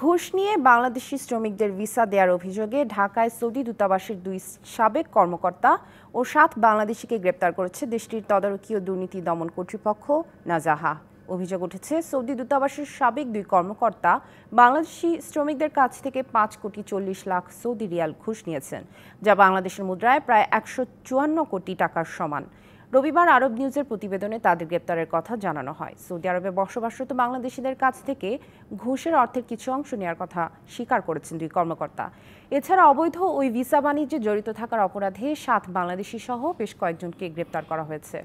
ঘুষ নিয়ে বাংলাদেশি শ্রমিকদের ভিসা দেওয়ার অভিযোগে ঢাকায় সৌদি দূতাবাসের দুই সাবেক কর্মকর্তা ও সাত বাংলাদেশিকে গ্রেপ্তার করেছে দেশটির তদারকি ও দুর্নীতি দমন কর্তৃপক্ষ নাজাহা অভিযোগ উঠেছে সৌদি দূতাবাসের সাবেক দুই কর্মকর্তা বাংলাদেশি শ্রমিকদের কাছ থেকে পাঁচ কোটি চল্লিশ লাখ সৌদি রিয়াল ঘুষ নিয়েছেন যা বাংলাদেশের মুদ্রায় প্রায় একশো চুয়ান্ন কোটি টাকার সমান রবিবার আরব নিউজের প্রতিবেদনে তাদের গ্রেপ্তারের কথা জানানো হয় সৌদি আরবে বসবাসরত বাংলাদেশিদের কাছ থেকে ঘুষের অর্থের কিছু অংশ নেওয়ার কথা স্বীকার করেছেন দুই কর্মকর্তা এছাড়া অবৈধ ওই ভিসা বাণিজ্যে জড়িত থাকার অপরাধে সাত বাংলাদেশি সহ বেশ কয়েকজনকে গ্রেপ্তার করা হয়েছে